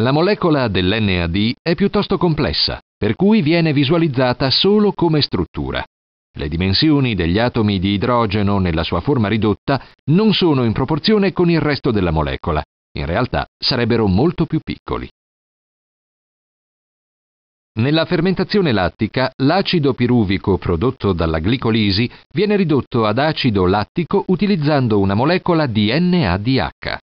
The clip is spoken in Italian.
La molecola dell'NAD è piuttosto complessa, per cui viene visualizzata solo come struttura. Le dimensioni degli atomi di idrogeno nella sua forma ridotta non sono in proporzione con il resto della molecola, in realtà sarebbero molto più piccoli. Nella fermentazione lattica, l'acido piruvico prodotto dalla glicolisi viene ridotto ad acido lattico utilizzando una molecola di NADH.